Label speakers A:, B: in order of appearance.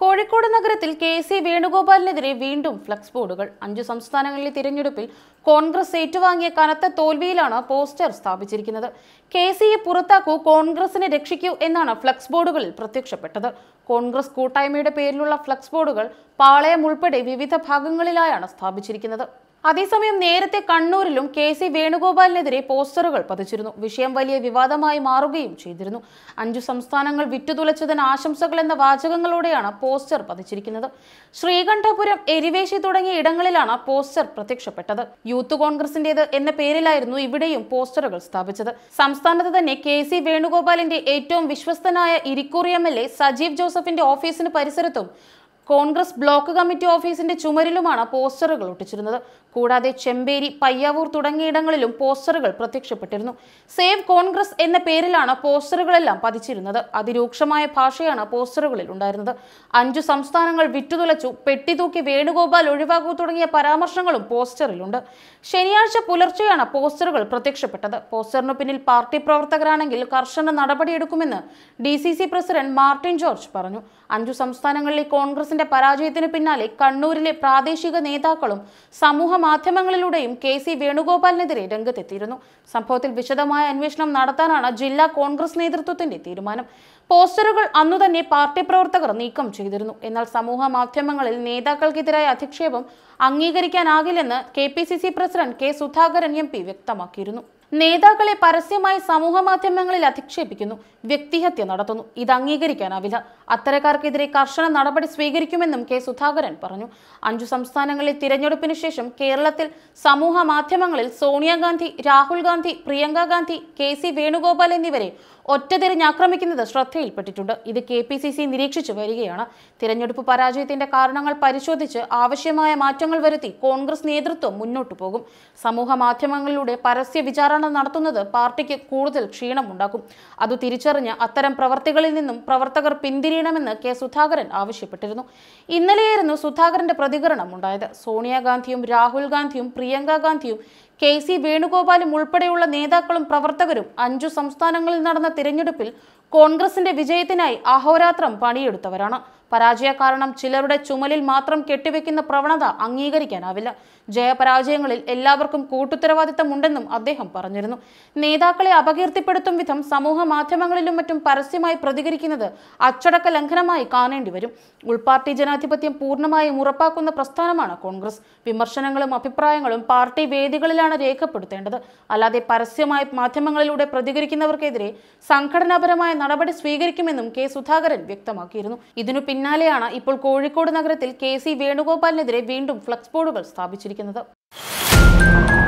A: കോഴിക്കോട് നഗരത്തിൽ K C വേണുഗോപാലിനെതിരെ വീണ്ടും flux ബോർഡുകൾ അഞ്ചു സംസ്ഥാനങ്ങളിലെ തിരഞ്ഞെടുപ്പിൽ കോൺഗ്രസ് ഏറ്റുവാങ്ങിയ കനത്ത തോൽവിയിലാണ് പോസ്റ്റർ സ്ഥാപിച്ചിരിക്കുന്നത് കെ സിയെ പുറത്താക്കൂ കോൺഗ്രസിനെ രക്ഷിക്കൂ എന്നാണ് ഫ്ലക്സ് ബോർഡുകളിൽ പ്രത്യക്ഷപ്പെട്ടത് കോൺഗ്രസ് കൂട്ടായ്മയുടെ പേരിലുള്ള ഫ്ലക്സ് ബോർഡുകൾ പാളയം ഉൾപ്പെടെ വിവിധ ഭാഗങ്ങളിലായാണ് സ്ഥാപിച്ചിരിക്കുന്നത് അതേസമയം നേരത്തെ കണ്ണൂരിലും കെ സി വേണുഗോപാലിനെതിരെ പോസ്റ്ററുകൾ പതിച്ചിരുന്നു വിഷയം വലിയ വിവാദമായി മാറുകയും ചെയ്തിരുന്നു അഞ്ചു സംസ്ഥാനങ്ങൾ വിറ്റുതുലച്ചതിന് ആശംസകൾ എന്ന വാചകങ്ങളോടെയാണ് പോസ്റ്റർ പതിച്ചിരിക്കുന്നത് ശ്രീകണ്ഠപുരം എരിവേശി തുടങ്ങിയ ഇടങ്ങളിലാണ് പോസ്റ്റർ പ്രത്യക്ഷപ്പെട്ടത് യൂത്ത് കോൺഗ്രസിന്റേത് എന്ന പേരിലായിരുന്നു ഇവിടെയും പോസ്റ്ററുകൾ സ്ഥാപിച്ചത് സംസ്ഥാനത്ത് തന്നെ കെ സി വേണുഗോപാലിന്റെ ഏറ്റവും വിശ്വസ്തനായ Irikkur M L A Sajeev ജോസഫിന്റെ ഓഫീസിന് പരിസരത്തും കോൺഗ്രസ് ബ്ലോക്ക് കമ്മിറ്റി ഓഫീസിന്റെ ചുമരിലുമാണ് പോസ്റ്ററുകൾ ഒട്ടിച്ചിരുന്നത് കൂടാതെ ചെമ്പേരി പയ്യാവൂർ തുടങ്ങിയിടങ്ങളിലും പോസ്റ്ററുകൾ പ്രത്യക്ഷപ്പെട്ടിരുന്നു സേവ് കോൺഗ്രസ് എന്ന പേരിലാണ് പോസ്റ്ററുകളെല്ലാം പതിച്ചിരുന്നത് അതിരൂക്ഷമായ ഭാഷയാണ് പോസ്റ്ററുകളിൽ ഉണ്ടായിരുന്നത് അഞ്ചു സംസ്ഥാനങ്ങൾ വിറ്റുതുലച്ചു പെട്ടിതൂക്കി വേണുഗോപാൽ ഒഴിവാക്കൂ തുടങ്ങിയ പരാമർശങ്ങളും പോസ്റ്ററിലുണ്ട് ശനിയാഴ്ച പുലർച്ചെയാണ് പോസ്റ്ററുകൾ പ്രത്യക്ഷപ്പെട്ടത് പോസ്റ്ററിനു പിന്നിൽ പാർട്ടി പ്രവർത്തകരാണെങ്കിൽ കർശന നടപടിയെടുക്കുമെന്ന് D C C president Martin George പറഞ്ഞു അഞ്ചു സംസ്ഥാനങ്ങളിലെ കോൺഗ്രസ് കോൺഗ്രസിന്റെ പരാജയത്തിന് പിന്നാലെ കണ്ണൂരിലെ പ്രാദേശിക നേതാക്കളും സമൂഹ മാധ്യമങ്ങളിലൂടെയും കെ സി വേണുഗോപാലിനെതിരെ രംഗത്തെത്തിയിരുന്നു സംഭവത്തിൽ വിശദമായ അന്വേഷണം നടത്താനാണ് ജില്ലാ കോൺഗ്രസ് നേതൃത്വത്തിന്റെ തീരുമാനം പോസ്റ്ററുകൾ അന്നു തന്നെ പാർട്ടി പ്രവർത്തകർ നീക്കം ചെയ്തിരുന്നു എന്നാൽ സമൂഹ മാധ്യമങ്ങളിൽ നേതാക്കൾക്കെതിരായ അധിക്ഷേപം അംഗീകരിക്കാനാകില്ലെന്ന് K P C C president K Sudhakaran M P വ്യക്തമാക്കിയിരുന്നു നേതാക്കളെ പരസ്യമായി സമൂഹമാധ്യമങ്ങളിൽ അധിക്ഷേപിക്കുന്നു വ്യക്തിഹത്യ നടത്തുന്നു ഇത് അംഗീകരിക്കാനാവില്ല അത്തരക്കാർക്കെതിരെ കർശന നടപടി സ്വീകരിക്കുമെന്നും കെ സുധാകരൻ പറഞ്ഞു അഞ്ചു സംസ്ഥാനങ്ങളിലെ തിരഞ്ഞെടുപ്പിന് ശേഷം കേരളത്തിൽ സമൂഹ മാധ്യമങ്ങളിൽ സോണിയാഗാന്ധി രാഹുൽ ഗാന്ധി പ്രിയങ്ക ഗാന്ധി കെ സി വേണുഗോപാൽ എന്നിവരെ ഒറ്റതിരിഞ്ഞ് ആക്രമിക്കുന്നത് ശ്രദ്ധയിൽപ്പെട്ടിട്ടുണ്ട് ഇത് കെ പി സി സി നിരീക്ഷിച്ചു വരികയാണ് തിരഞ്ഞെടുപ്പ് പരാജയത്തിന്റെ കാരണങ്ങൾ പരിശോധിച്ച് ആവശ്യമായ മാറ്റങ്ങൾ വരുത്തി കോൺഗ്രസ് നേതൃത്വം മുന്നോട്ടു പോകും സമൂഹ മാധ്യമങ്ങളിലൂടെ പരസ്യ വിചാരണ നടത്തുന്നത് പാർട്ടിക്ക് കൂടുതൽ ക്ഷീണമുണ്ടാക്കും അത് തിരിച്ചറിഞ്ഞ് അത്തരം പ്രവർത്തികളിൽ നിന്നും പ്രവർത്തകർ പിന്തിരിയണമെന്ന് കെ സുധാകരൻ ആവശ്യപ്പെട്ടിരുന്നു ഇന്നലെയായിരുന്നു സുധാകരന്റെ പ്രതികരണം ഉണ്ടായത് സോണിയാഗാന്ധിയും രാഹുൽ ഗാന്ധിയും പ്രിയങ്ക ഗാന്ധിയും കെ സി വേണുഗോപാലും ഉൾപ്പെടെയുള്ള നേതാക്കളും പ്രവർത്തകരും അഞ്ചു സംസ്ഥാനങ്ങളിൽ നടന്ന തിരഞ്ഞെടുപ്പിൽ കോൺഗ്രസിന്റെ വിജയത്തിനായി അഹോരാത്രം പണിയെടുത്തവരാണ് പരാജയ കാരണം ചിലരുടെ ചുമലിൽ മാത്രം കെട്ടിവെക്കുന്ന പ്രവണത അംഗീകരിക്കാനാവില്ല ജയപരാജയങ്ങളിൽ എല്ലാവർക്കും കൂട്ടുത്തരവാദിത്തമുണ്ടെന്നും അദ്ദേഹം പറഞ്ഞിരുന്നു നേതാക്കളെ അപകീർത്തിപ്പെടുത്തും വിധം സമൂഹ മാധ്യമങ്ങളിലും മറ്റും പരസ്യമായി പ്രതികരിക്കുന്നത് അച്ചടക്ക ലംഘനമായി കാണേണ്ടി വരും ഉൾപാർട്ടി ജനാധിപത്യം പൂർണ്ണമായും ഉറപ്പാക്കുന്ന പ്രസ്ഥാനമാണ് കോൺഗ്രസ് വിമർശനങ്ങളും അഭിപ്രായങ്ങളും പാർട്ടി വേദികളിലാണ് രേഖപ്പെടുത്തേണ്ടത് അല്ലാതെ പരസ്യമായി മാധ്യമങ്ങളിലൂടെ പ്രതികരിക്കുന്നവർക്കെതിരെ സംഘടനാപരമായ നടപടി സ്വീകരിക്കുമെന്നും കെ സുധാകരൻ വ്യക്തമാക്കിയിരുന്നു ഇതിനു പിന്നാലെയാണ് ഇപ്പോൾ കോഴിക്കോട് നഗരത്തിൽ കെ സി വേണുഗോപാലിനെതിരെ വീണ്ടും ഫ്ലക്സ് ബോർഡുകൾ സ്ഥാപിച്ചിരിക്കുന്നത്